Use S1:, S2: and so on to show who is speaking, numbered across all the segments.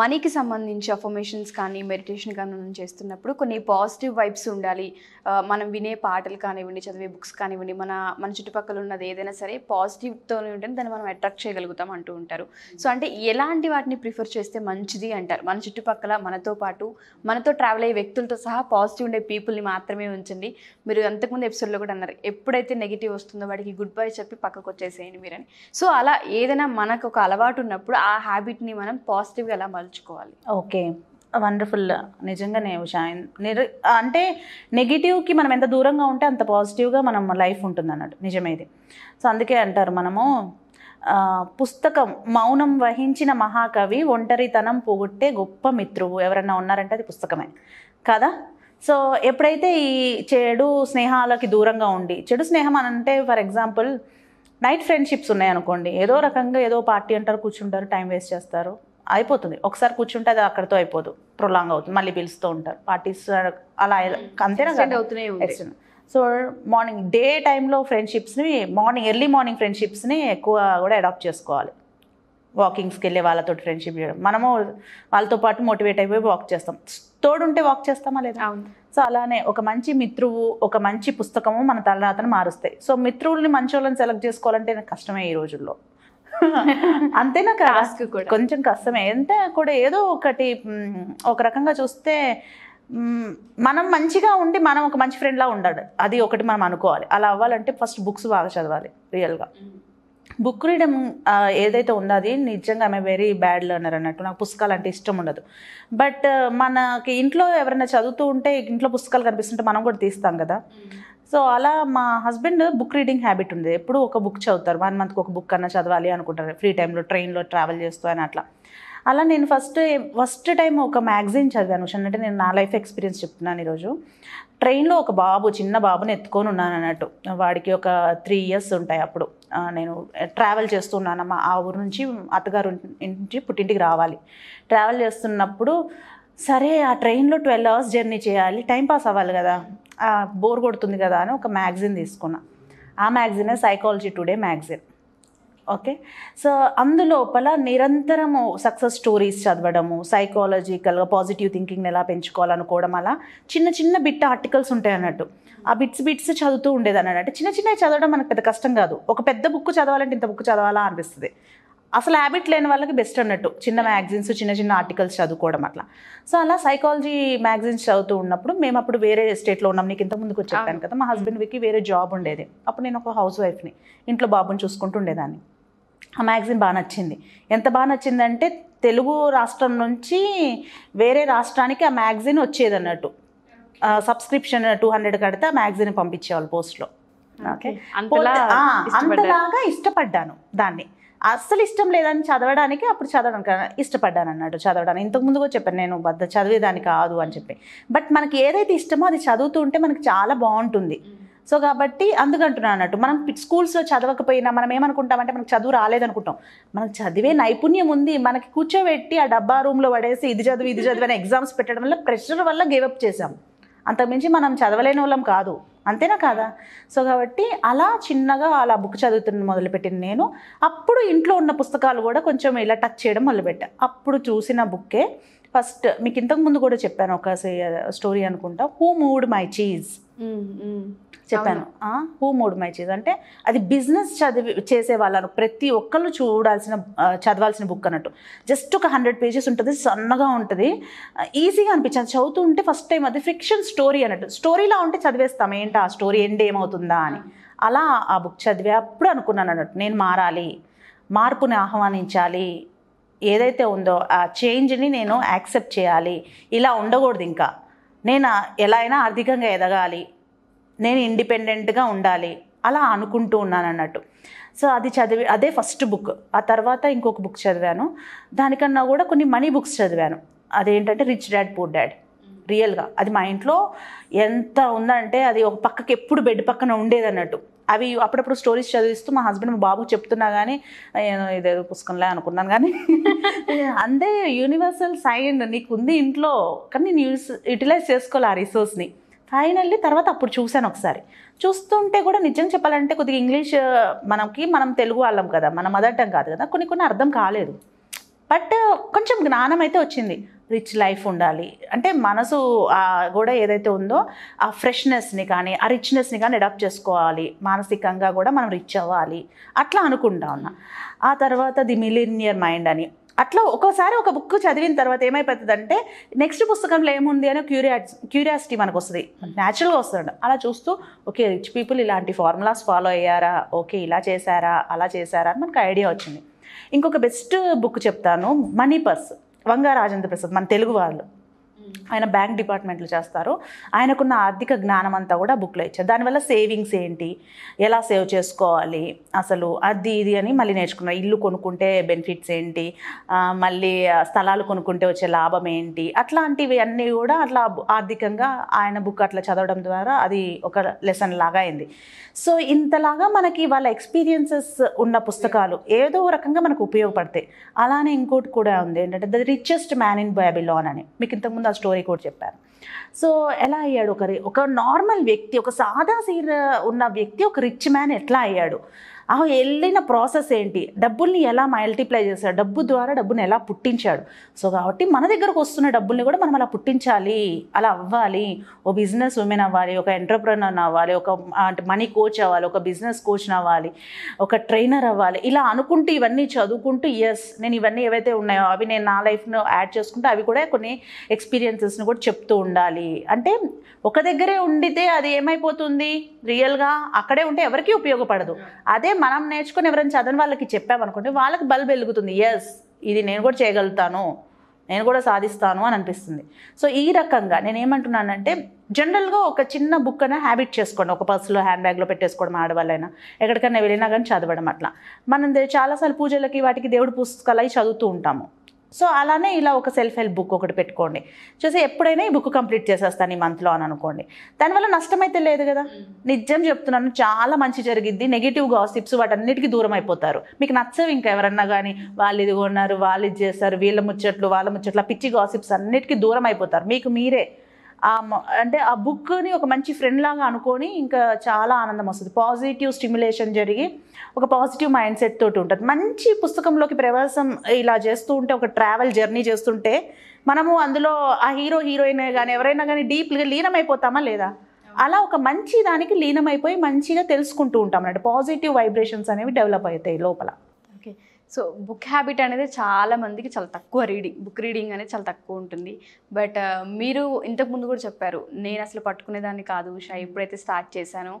S1: మనీకి సంబంధించి అఫర్మేషన్స్ కానీ మెడిటేషన్ కానీ మనం చేస్తున్నప్పుడు కొన్ని పాజిటివ్ వైబ్స్ ఉండాలి మనం వినే పాటలు కానివ్వండి చదివే బుక్స్ కానివ్వండి మన మన చుట్టుపక్కల ఉన్నది ఏదైనా సరే పాజిటివ్తోనే ఉంటే దాన్ని మనం అట్రాక్ట్ చేయగలుగుతాం అంటూ ఉంటారు సో అంటే ఎలాంటి వాటిని ప్రిఫర్ చేస్తే మంచిది అంటారు మన చుట్టుపక్కల మనతో పాటు మనతో ట్రావెల్ అయ్యే వ్యక్తులతో సహా పాజిటివ్ ఉండే పీపుల్ని మాత్రమే ఉంచండి మీరు అంతకుముందు ఎపిసోడ్లో కూడా అన్నారు ఎప్పుడైతే నెగిటివ్ వస్తుందో వాడికి గుడ్ బై చెప్పి పక్కకు వచ్చేసేయండి మీరని సో అలా ఏదైనా మనకు ఒక అలవాటు ఉన్నప్పుడు ఆ హ్యాబిట్ని మనం పాజిటివ్ పాజిటివ్గా ఎలా మలుచుకోవాలి
S2: ఓకే వండర్ఫుల్ నిజంగానే ఉషా అంటే నెగిటివ్కి మనం ఎంత దూరంగా ఉంటే అంత పాజిటివ్గా మనం లైఫ్ ఉంటుంది అన్నట్టు నిజమేది సో అందుకే అంటారు మనము పుస్తకం మౌనం వహించిన మహాకవి ఒంటరితనం పోగొట్టే గొప్ప మిత్రువు ఎవరన్నా ఉన్నారంటే అది పుస్తకమే కదా సో ఎప్పుడైతే ఈ చెడు స్నేహాలకి దూరంగా ఉండి చెడు స్నేహం అని అంటే ఫర్ ఎగ్జాంపుల్ నైట్ ఫ్రెండ్షిప్స్ ఉన్నాయనుకోండి ఏదో రకంగా ఏదో పార్టీ అంటారు కూర్చుంటారు టైం వేస్ట్ చేస్తారు అయిపోతుంది ఒకసారి కూర్చుంటే అది అక్కడితో అయిపోదు ప్రొలాంగ్ అవుతుంది మళ్ళీ పిలుస్తూ ఉంటారు పార్టీస్ uh, అలా hmm. అంతేనా సో మార్నింగ్ డే టైంలో ఫ్రెండ్షిప్స్ని మార్నింగ్ ఎర్లీ మార్నింగ్ ఫ్రెండ్షిప్స్ని ఎక్కువ కూడా అడాప్ట్ చేసుకోవాలి వాకింగ్స్కి వెళ్ళే వాళ్ళతో ఫ్రెండ్షిప్ చేయడం మనము వాళ్ళతో పాటు మోటివేట్ అయిపోయి వాక్ చేస్తాం తోడుంటే వాక్ చేస్తామా లేదా సో అలానే ఒక మంచి మిత్రువు ఒక మంచి పుస్తకము మన తలనాతను మారుస్తాయి సో మిత్రువుల్ని మంచి వాళ్ళని సెలెక్ట్ చేసుకోవాలంటే కష్టమే ఈ రోజుల్లో అంతేనా టాస్క్ కూడా కొంచెం కష్టమే ఎంత కూడా ఏదో ఒకటి ఒక రకంగా చూస్తే మనం మంచిగా ఉండి మనం ఒక మంచి ఫ్రెండ్లా ఉండాలి అది ఒకటి మనం అనుకోవాలి అలా అవ్వాలంటే ఫస్ట్ బుక్స్ బాగా చదవాలి రియల్గా బుక్ రీడింగ్ ఏదైతే ఉందో అది నిజంగా ఆమె వెరీ బ్యాడ్ లర్నర్ అన్నట్టు నాకు పుస్తకాలు అంటే ఇష్టం ఉండదు బట్ మనకి ఇంట్లో ఎవరైనా చదువుతూ ఉంటే ఇంట్లో పుస్తకాలు కనిపిస్తుంటే మనం కూడా తీస్తాం కదా సో అలా మా హస్బెండ్ బుక్ రీడింగ్ హ్యాబిట్ ఉంది ఎప్పుడు ఒక బుక్ చదువుతారు వన్ మంత్కి ఒక బుక్ అన్నా చదవాలి అనుకుంటారు ఫ్రీ టైంలో ట్రైన్లో ట్రావెల్ చేస్తూ అని అట్లా అలా నేను ఫస్ట్ ఫస్ట్ టైం ఒక మ్యాగజైన్ చదివాను అంటే నేను నా లైఫ్ ఎక్స్పీరియన్స్ చెప్తున్నాను ఈరోజు ట్రైన్లో ఒక బాబు చిన్న బాబుని ఎత్తుకొని ఉన్నాను అన్నట్టు వాడికి ఒక త్రీ ఇయర్స్ ఉంటాయి అప్పుడు నేను ట్రావెల్ చేస్తున్నాను మా ఆ ఊరు నుంచి అత్తగారు ఇంటి పుట్టింటికి రావాలి ట్రావెల్ చేస్తున్నప్పుడు సరే ఆ ట్రైన్లో ట్వెల్వ్ అవర్స్ జర్నీ చేయాలి టైం పాస్ అవ్వాలి కదా బోర్ కొడుతుంది కదా అని ఒక మ్యాగ్జిన్ తీసుకున్నా ఆ magazine Psychology Today magazine okay so అందులోపల నిరంతరము సక్సెస్ స్టోరీస్ చదవడము సైకాలజికల్గా పాజిటివ్ థింకింగ్ని ఎలా పెంచుకోవాలనుకోవడం అలా చిన్న చిన్న బిట్ ఆర్టికల్స్ ఉంటాయి అన్నట్టు ఆ బిట్స్ బిట్స్ చదువుతూ ఉండేదాన్ని అన్నట్టు చిన్న చిన్నవి చదవడం మనకు పెద్ద కష్టం కాదు ఒక పెద్ద బుక్ చదవాలంటే ఇంత బుక్ చదవాలా అనిపిస్తుంది అసలు హ్యాబిట్ లేని వాళ్ళకి బెస్ట్ అన్నట్టు చిన్న మ్యాగజైన్స్ చిన్న చిన్న ఆర్టికల్స్ చదువుకోవడం అట్లా సో అలా సైకాలజీ మ్యాగజైన్స్ చదువుతూ ఉన్నప్పుడు మేము అప్పుడు వేరే స్టేట్లో ఉన్నాం నీకు ఇంత ముందుకు చెప్పాను కదా మా హస్బెండ్కి వేరే జాబ్ ఉండేది అప్పుడు నేను ఒక హౌస్ వైఫ్ని ఇంట్లో బాబుని ఉండేదాన్ని ఆ మ్యాగజైన్ బాగా నచ్చింది ఎంత బాగా నచ్చిందంటే తెలుగు రాష్ట్రం నుంచి వేరే రాష్ట్రానికి ఆ మ్యాగజైన్ వచ్చేది అన్నట్టు సబ్స్క్రిప్షన్ టూ హండ్రెడ్ కడితే ఆ మ్యాగజైన్ పంపించేవాళ్ళు పోస్ట్లో ఓకే
S1: అంతలాగా
S2: ఇష్టపడ్డాను దాన్ని అస్సలు ఇష్టం లేదని చదవడానికి అప్పుడు చదవడానికి ఇష్టపడ్డాను అన్నట్టు చదవడానికి ఇంతకుముందు కూడా చెప్పాను నేను బద్ద చదివేదాన్ని కాదు అని చెప్పి బట్ మనకి ఏదైతే ఇష్టమో అది చదువుతూ ఉంటే మనకి చాలా బాగుంటుంది సో కాబట్టి అందుకంటున్నాను అన్నట్టు మనం స్కూల్స్లో చదవకపోయినా మనం ఏమనుకుంటామంటే మనకు చదువు రాలేదనుకుంటాం మనకు చదివే నైపుణ్యం ఉంది మనకి కూర్చోబెట్టి ఆ డబ్బా రూమ్లో పడేసి ఇది చదువు ఇది చదువు అని ఎగ్జామ్స్ పెట్టడం వల్ల ప్రెషర్ వల్ల గివప్ చేసాం అంతకుమించి మనం చదవలేని వాళ్ళం కాదు అంతేనా కాదా సో కాబట్టి అలా చిన్నగా అలా బుక్ చదువుతున్న మొదలుపెట్టింది నేను అప్పుడు ఇంట్లో ఉన్న పుస్తకాలు కూడా కొంచెం ఇలా టచ్ చేయడం మొదలుపెట్టా అప్పుడు చూసిన బుక్కే ఫస్ట్ మీకు ఇంతకుముందు కూడా చెప్పాను ఒక స్టోరీ అనుకుంటా హూ మూడ్ మై చీజ్ చెప్పాను హూ మూడ్ మై చీజ్ అంటే అది బిజినెస్ చదివి చేసే వాళ్ళను ప్రతి ఒక్కళ్ళు చూడాల్సిన చదవాల్సిన బుక్ అన్నట్టు జస్ట్ ఒక హండ్రెడ్ పేజెస్ ఉంటుంది సన్నగా ఉంటుంది ఈజీగా అనిపించింది చదువుతూ ఉంటే ఫస్ట్ టైం అది ఫిక్షన్ స్టోరీ అన్నట్టు స్టోరీలా ఉంటే చదివేస్తాం ఏంటి ఆ స్టోరీ ఎండ్ ఏమవుతుందా అని అలా ఆ బుక్ చదివే అప్పుడు అనుకున్నాను అన్నట్టు నేను మారాలి మార్పుని ఆహ్వానించాలి ఏదైతే ఉందో ఆ చేంజ్ని నేను యాక్సెప్ట్ చేయాలి ఇలా ఉండకూడదు ఇంకా నేను ఎలా అయినా ఆర్థికంగా ఎదగాలి నేను ఇండిపెండెంట్గా ఉండాలి అలా అనుకుంటూ ఉన్నాను అన్నట్టు సో అది చదివి అదే ఫస్ట్ బుక్ ఆ తర్వాత ఇంకొక బుక్ చదివాను దానికన్నా కూడా కొన్ని మనీ బుక్స్ చదివాను అదేంటంటే రిచ్ డాడ్ పూర్ డాడ్ రియల్గా అది మా ఇంట్లో ఎంత ఉందంటే అది ఒక పక్కకి ఎప్పుడు బెడ్ పక్కన ఉండేది అన్నట్టు అవి అప్పుడప్పుడు స్టోరీస్ చదివిస్తూ మా హస్బెండ్ మా బాబు చెప్తున్నా కానీ నేను ఇదేదో పుస్తకంలే అనుకున్నాను కానీ అంతే యూనివర్సల్ సైన్ నీకు ఉంది ఇంట్లో కానీ నేను యూస్ యూటిలైజ్ చేసుకోవాలి ఆ రిసోర్స్ని ఫైనల్లీ తర్వాత అప్పుడు చూశాను ఒకసారి చూస్తుంటే కూడా నిజం చెప్పాలంటే కొద్దిగా ఇంగ్లీష్ మనకి మనం తెలుగు వాళ్ళం కదా మన మదర్ టంగ్ కాదు కదా కొన్ని కొన్ని అర్థం కాలేదు బట్ కొంచెం జ్ఞానం అయితే వచ్చింది రిచ్ లైఫ్ ఉండాలి అంటే మనసు కూడా ఏదైతే ఉందో ఆ ఫ్రెష్నెస్ని కానీ ఆ రిచ్నెస్ని కానీ అడాప్ట్ చేసుకోవాలి మానసికంగా కూడా మనం రిచ్ అవ్వాలి అట్లా అనుకుంటా ఉన్నా ఆ తర్వాత ది మిలీనియర్ మైండ్ అని అట్లా ఒక్కోసారి ఒక బుక్ చదివిన తర్వాత ఏమైపోతుంది అంటే నెక్స్ట్ పుస్తకంలో ఏముంది అనే క్యూరియా క్యూరియాసిటీ మనకు వస్తుంది న్యాచురల్గా వస్తుంది అలా చూస్తూ ఓకే రిచ్ పీపుల్ ఇలాంటి ఫార్ములాస్ ఫాలో అయ్యారా ఓకే ఇలా చేశారా అలా చేశారా అని మనకు ఐడియా వచ్చింది ఇంకొక బెస్ట్ బుక్ చెప్తాను మనీ పర్స్ వంగ రాజేంద్ర ప్రసాద్ మన తెలుగు వాళ్ళు ఆయన బ్యాంక్ డిపార్ట్మెంట్లు చేస్తారు ఆయనకున్న ఆర్థిక జ్ఞానం అంతా కూడా బుక్లో ఇచ్చారు దానివల్ల సేవింగ్స్ ఏంటి ఎలా సేవ్ చేసుకోవాలి అసలు అది ఇది అని మళ్ళీ నేర్చుకున్నారు ఇల్లు కొనుక్కుంటే బెనిఫిట్స్ ఏంటి మళ్ళీ స్థలాలు కొనుక్కుంటే వచ్చే లాభం ఏంటి అట్లాంటివి అన్నీ కూడా అట్లా ఆర్థికంగా ఆయన బుక్ అట్లా చదవడం ద్వారా అది ఒక లెసన్ లాగా అయింది సో ఇంతలాగా మనకి వాళ్ళ ఎక్స్పీరియన్సెస్ ఉన్న పుస్తకాలు ఏదో రకంగా మనకు ఉపయోగపడతాయి అలానే ఇంకోటి కూడా ఉంది ఏంటంటే the richest man in Babylon అని మీకు ఇంతకుముందు స్టోరీ కూడా చెప్పారు సో ఎలా అయ్యాడు ఒక ఒక నార్మల్ వ్యక్తి ఒక సాదా సీర ఉన్న వ్యక్తి ఒక రిచ్ మ్యాన్ ఎట్లా అయ్యాడు ఆ వెళ్ళిన ప్రాసెస్ ఏంటి డబ్బుల్ని ఎలా మల్టిప్లై చేశాడు డబ్బు ద్వారా డబ్బుని ఎలా పుట్టించాడు సో కాబట్టి మన దగ్గరకు వస్తున్న డబ్బుల్ని కూడా మనం అలా పుట్టించాలి అలా అవ్వాలి ఓ బిజినెస్ ఉమెన్ అవ్వాలి ఒక ఎంటర్ప్రినర్ అవ్వాలి ఒక అంటే మనీ కోచ్ అవ్వాలి ఒక బిజినెస్ కోచ్ అవ్వాలి ఒక ట్రైనర్ అవ్వాలి ఇలా అనుకుంటూ ఇవన్నీ చదువుకుంటూ ఎస్ నేను ఇవన్నీ ఏవైతే ఉన్నాయో అవి నేను నా లైఫ్ను యాడ్ చేసుకుంటూ అవి కూడా కొన్ని ఎక్స్పీరియన్సెస్ని కూడా చెప్తూ ఉండాలి అంటే ఒక దగ్గరే ఉండితే అది ఏమైపోతుంది రియల్గా అక్కడే ఉంటే ఎవరికీ ఉపయోగపడదు అదే మనం నేర్చుకుని ఎవరైనా చదవని వాళ్ళకి చెప్పామనుకోండి వాళ్ళకి బల్బ్ వెలుగుతుంది ఎస్ ఇది నేను కూడా చేయగలుగుతాను నేను కూడా సాధిస్తాను అని అనిపిస్తుంది సో ఈ రకంగా నేను ఏమంటున్నానంటే జనరల్గా ఒక చిన్న బుక్ అయినా హ్యాబిట్ చేసుకోండి ఒక పర్సులో హ్యాండ్ బ్యాగ్లో పెట్టేసుకోవడం ఆడవాళ్ళైనా ఎక్కడికైనా వెళ్ళినా కానీ చదవడం అట్లా మనం చాలాసార్లు పూజలకి వాటికి దేవుడు పుస్తకాలు అవి చదువుతూ ఉంటాము సో అలానే ఇలా ఒక సెల్ఫ్ హెల్ప్ బుక్ ఒకటి పెట్టుకోండి చూసి ఎప్పుడైనా ఈ బుక్ కంప్లీట్ చేసేస్తాను ఈ మంత్లో అని అనుకోండి దానివల్ల నష్టమైతే లేదు కదా నిజం చెప్తున్నాను చాలా మంచి జరిగింది నెగిటివ్ గాసిప్స్ వాటన్నిటికీ దూరం అయిపోతారు మీకు నచ్చవు ఇంకా ఎవరన్నా కానీ వాళ్ళు ఇది కొన్నారు వాళ్ళు ఇది చేస్తారు వీళ్ళ ముచ్చట్లు వాళ్ళ ముచ్చట్లు పిచ్చి గాసిప్స్ అన్నిటికీ దూరం అయిపోతారు మీకు మీరే అంటే ఆ బుక్ని ఒక మంచి ఫ్రెండ్ లాగా అనుకొని ఇంకా చాలా ఆనందం వస్తుంది పాజిటివ్ స్టిమ్యులేషన్ జరిగి ఒక పాజిటివ్ మైండ్ సెట్ తోటి ఉంటుంది మంచి పుస్తకంలోకి ప్రవాసం ఇలా చేస్తూ ఉంటే ఒక ట్రావెల్ జర్నీ చేస్తుంటే మనము అందులో ఆ హీరో హీరోయిన్ కానీ ఎవరైనా కానీ డీప్గా లీనమైపోతామా లేదా అలా ఒక మంచి దానికి లీనమైపోయి మంచిగా తెలుసుకుంటూ ఉంటాం అంటే పాజిటివ్ వైబ్రేషన్స్ అనేవి డెవలప్ అవుతాయి లోపల
S1: ఓకే సో బుక్ హ్యాబిట్ అనేది చాలా మందికి చాలా తక్కువ రీడింగ్ బుక్ రీడింగ్ అనేది చాలా తక్కువ ఉంటుంది బట్ మీరు ఇంతకుముందు కూడా చెప్పారు నేను అసలు పట్టుకునేదాన్ని కాదు ఉషా ఎప్పుడైతే స్టార్ట్ చేశానో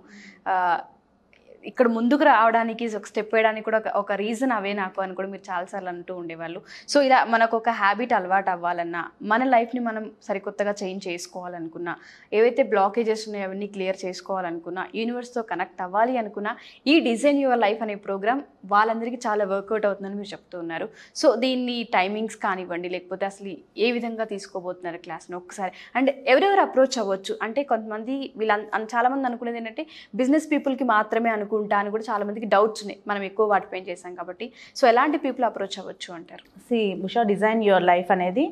S1: ఇక్కడ ముందుకు రావడానికి ఒక స్టెప్ వేయడానికి కూడా ఒక రీజన్ అవే నాకు అని కూడా మీరు చాలాసార్లు అంటూ ఉండేవాళ్ళు సో ఇలా మనకు ఒక హ్యాబిట్ అలవాటు అవ్వాలన్నా మన లైఫ్ని మనం సరికొత్తగా చేంజ్ చేసుకోవాలనుకున్నా ఏవైతే బ్లాకేజెస్ ఉన్నాయో అవన్నీ క్లియర్ చేసుకోవాలనుకున్నా యూనివర్స్తో కనెక్ట్ అవ్వాలి అనుకున్నా ఈ డిజైన్ యువర్ లైఫ్ అనే ప్రోగ్రామ్ వాళ్ళందరికీ చాలా వర్కౌట్ అవుతుందని మీరు చెప్తూ ఉన్నారు సో దీన్ని టైమింగ్స్ కానివ్వండి లేకపోతే అసలు ఏ విధంగా తీసుకోబోతున్నారు క్లాస్ని ఒకసారి అండ్ ఎవరెవరు అప్రోచ్ అవ్వచ్చు అంటే కొంతమంది వీళ్ళ చాలామంది అనుకునేది ఏంటంటే బిజినెస్ పీపుల్కి మాత్రమే అను అనుకుంటా అని కూడా మందికి డౌట్స్ ఉన్నాయి మనం ఎక్కువ వాటిపై చేసాం కాబట్టి సో ఎలాంటి పీపుల్ అప్రోచ్ అవ్వచ్చు అంటారు
S2: సి ఉషా డిజైన్ యువర్ లైఫ్ అనేది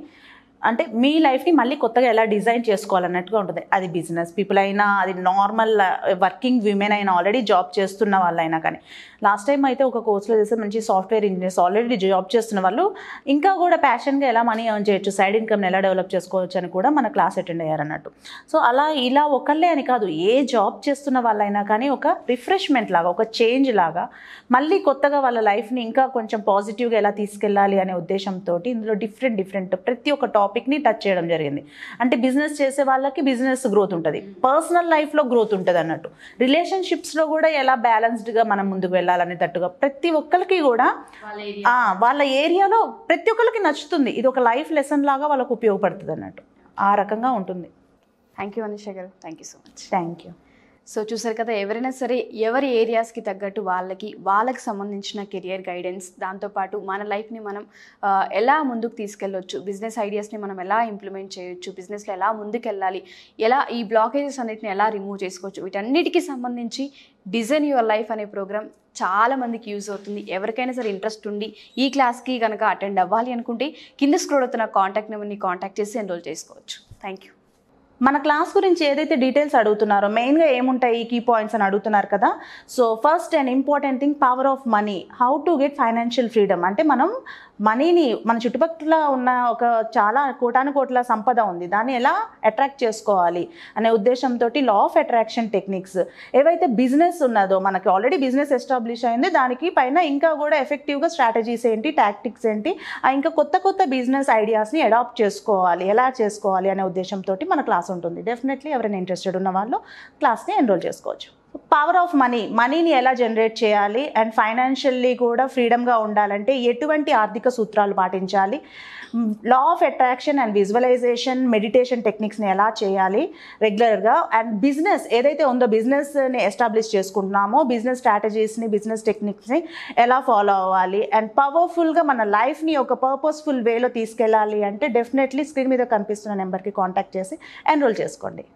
S2: అంటే మీ లైఫ్ని మళ్ళీ కొత్తగా ఎలా డిజైన్ చేసుకోవాలన్నట్టుగా ఉంటుంది అది బిజినెస్ పీపుల్ అయినా అది నార్మల్ వర్కింగ్ విమెన్ అయినా ఆల్రెడీ జాబ్ చేస్తున్న వాళ్ళైనా కానీ లాస్ట్ టైం అయితే ఒక కోర్స్లో చేస్తే మంచి సాఫ్ట్వేర్ ఇంజనీర్స్ ఆల్రెడీ జాబ్ చేస్తున్న వాళ్ళు ఇంకా కూడా ప్యాషన్గా ఎలా మనీ ఎర్న్ చేయొచ్చు సైడ్ ఇన్కమ్ని ఎలా డెవలప్ చేసుకోవచ్చు అని కూడా మన క్లాస్ అటెండ్ అయ్యారన్నట్టు సో అలా ఇలా ఒకళ్ళే అని కాదు ఏ జాబ్ చేస్తున్న వాళ్ళైనా కానీ ఒక రిఫ్రెష్మెంట్ లాగా ఒక చేంజ్ లాగా మళ్ళీ కొత్తగా వాళ్ళ లైఫ్ని ఇంకా కొంచెం పాజిటివ్గా ఎలా తీసుకెళ్ళాలి అనే ఉద్దేశంతో ఇందులో డిఫరెంట్ డిఫరెంట్ ప్రతి ఒక్క టాప్ టాపిక్ని టచ్ చేయడం జరిగింది అంటే బిజినెస్ చేసే వాళ్ళకి బిజినెస్ గ్రోత్ ఉంటుంది పర్సనల్ లైఫ్లో గ్రోత్ ఉంటుంది అన్నట్టు రిలేషన్షిప్స్లో కూడా ఎలా బ్యాలెన్స్డ్గా మనం ముందుకు వెళ్ళాలనేటట్టుగా ప్రతి ఒక్కరికి కూడా వాళ్ళ ఏరియాలో ప్రతి ఒక్కరికి నచ్చుతుంది ఇది ఒక లైఫ్ లెసన్ లాగా వాళ్ళకు ఉపయోగపడుతుంది అన్నట్టు
S1: ఆ రకంగా ఉంటుంది థ్యాంక్ యూ అనిషా గారు thank you so much thank you so చూసారు కదా ఎవరైనా సరే ఎవరి ఏరియాస్కి తగ్గట్టు వాళ్ళకి వాళ్ళకి సంబంధించిన కెరియర్ గైడెన్స్ దాంతోపాటు మన లైఫ్ని మనం ఎలా ముందుకు తీసుకెళ్ళొచ్చు బిజినెస్ ఐడియాస్ని మనం ఎలా ఇంప్లిమెంట్ చేయొచ్చు బిజినెస్లో ఎలా ముందుకెళ్ళాలి ఎలా ఈ బ్లాకేజెస్ అన్నిటిని ఎలా రిమూవ్ చేసుకోవచ్చు వీటన్నిటికీ సంబంధించి డిజైన్ యువర్ లైఫ్ అనే ప్రోగ్రామ్ చాలా మందికి యూజ్ అవుతుంది ఎవరికైనా సరే ఇంట్రెస్ట్ ఉండి ఈ క్లాస్కి కనుక అటెండ్ అవ్వాలి అనుకుంటే కింద స్క్రోల్ అవుతున్న కాంటాక్ట్ నెంబర్ని కాంటాక్ట్ చేసి ఎన్రోల్ చేసుకోవచ్చు థ్యాంక్ యూ
S2: మన క్లాస్ గురించి ఏదైతే డీటెయిల్స్ అడుగుతున్నారో మెయిన్గా ఏముంటాయి ఈ కీ పాయింట్స్ అని అడుగుతున్నారు కదా so first and important thing power of money how to get financial freedom అంటే మనం మనీని మన చుట్టుపక్కల ఉన్న ఒక చాలా కోటాను కోట్ల సంపద ఉంది దాన్ని ఎలా అట్రాక్ట్ చేసుకోవాలి అనే ఉద్దేశంతో లా ఆఫ్ అట్రాక్షన్ టెక్నిక్స్ ఏవైతే బిజినెస్ ఉన్నదో మనకి ఆల్రెడీ బిజినెస్ ఎస్టాబ్లిష్ అయింది దానికి పైన ఇంకా కూడా ఎఫెక్టివ్గా స్ట్రాటజీస్ ఏంటి టాక్టిక్స్ ఏంటి ఆ ఇంకా కొత్త కొత్త బిజినెస్ ఐడియాస్ని అడాప్ట్ చేసుకోవాలి ఎలా చేసుకోవాలి అనే ఉద్దేశంతో మన క్లాస్ ఉంటుంది డెఫినెట్లీ ఎవరైనా ఇంట్రెస్టెడ్ ఉన్న వాళ్ళు క్లాస్ని ఎన్రోల్ చేసుకోవచ్చు పవర్ ఆఫ్ మనీ మనీని ఎలా జనరేట్ చేయాలి అండ్ ఫైనాన్షియల్లీ కూడా ఫ్రీడమ్గా ఉండాలంటే ఎటువంటి ఆర్థిక సూత్రాలు పాటించాలి law of attraction and visualisation meditation టెక్నిక్స్ని ఎలా చేయాలి రెగ్యులర్గా అండ్ బిజినెస్ ఏదైతే ఉందో బిజినెస్ని ఎస్టాబ్లిష్ చేసుకుంటున్నామో బిజినెస్ స్ట్రాటజీస్ని బిజినెస్ టెక్నిక్స్ని ఎలా ఫాలో అవ్వాలి అండ్ పవర్ఫుల్గా మన లైఫ్ని ఒక పర్పస్ఫుల్ వేలో తీసుకెళ్ళాలి అంటే డెఫినెట్లీ స్క్రీన్ మీద కనిపిస్తున్న నెంబర్కి కాంటాక్ట్ చేసి ఎన్రోల్ చేసుకోండి